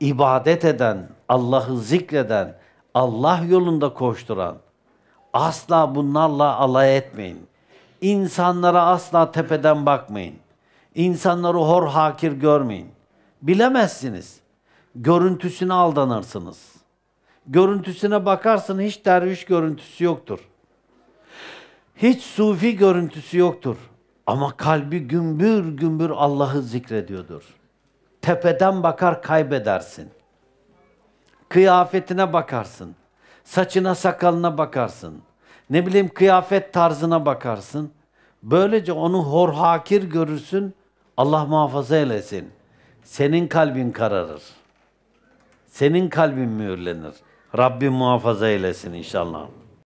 ibadet eden, Allah'ı zikreden, Allah yolunda koşturan, asla bunlarla alay etmeyin. İnsanlara asla tepeden bakmayın. İnsanları hor hakir görmeyin. Bilemezsiniz. Görüntüsüne aldanırsınız. Görüntüsüne bakarsın hiç derviş görüntüsü yoktur. Hiç sufi görüntüsü yoktur. Ama kalbi gümbür gümbür Allah'ı zikrediyordur. Tepeden bakar kaybedersin. Kıyafetine bakarsın. Saçına sakalına bakarsın. Ne bileyim kıyafet tarzına bakarsın. Böylece onu hor hakir görürsün. Allah muhafaza eylesin. Senin kalbin kararır. Senin kalbin mühürlenir. Rabbim muhafaza eylesin inşallah.